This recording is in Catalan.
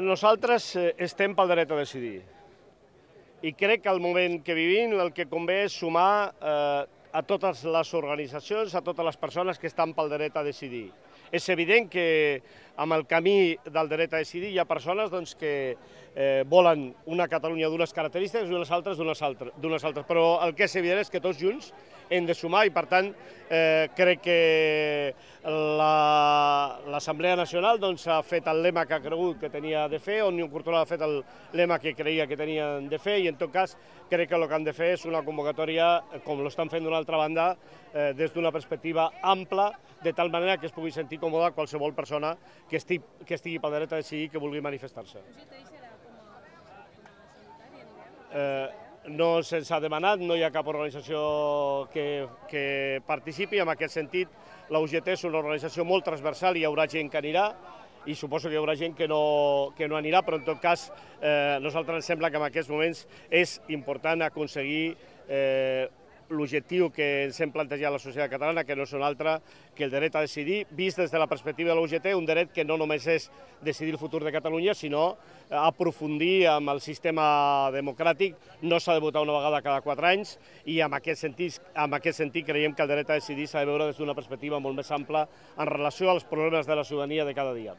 Nosaltres eh, estem pel dret a decidir. I crec que al moment que vivim el que convé és sumar eh, a totes les organitzacions, a totes les persones que estan pel dret a decidir. És evident que amb el camí del dret a decidir hi ha persones doncs, que eh, volen una Catalunya d'unes característiques i unes altres d'unes altres, altres. Però el que és evident és que tots junts hem de sumar i, per tant, eh, crec que l'Assemblea la, Nacional doncs, ha fet el lema que ha cregut que tenia de fer, Òmnium Cultural ha fet el lema que creia que tenien de fer i, en tot cas, crec que el que han de fer és una convocatòria, com lo estan fent d'una altra banda, eh, des d'una perspectiva ampla, de tal manera que es pugui sentir còmoda qualsevol persona que estigui, que estigui pel dret a decidir que vulgui manifestar-se. Eh, no se'ns ha demanat, no hi ha cap organització que, que participi. En aquest sentit, la UGT és una organització molt transversal i hi haurà gent que anirà i suposo que hi haurà gent que no, que no anirà, però en tot cas eh, nosaltres ens sembla que en aquests moments és important aconseguir eh, l'objectiu que ens hem plantejat la societat catalana, que no és un altre que el dret a decidir, vist des de la perspectiva de l'UGT, un dret que no només és decidir el futur de Catalunya, sinó aprofundir amb el sistema democràtic, no s'ha de votar una vegada cada quatre anys, i en aquest sentit, en aquest sentit creiem que el dret a decidir s'ha de veure des d'una perspectiva molt més ampla en relació als problemes de la ciutadania de cada dia.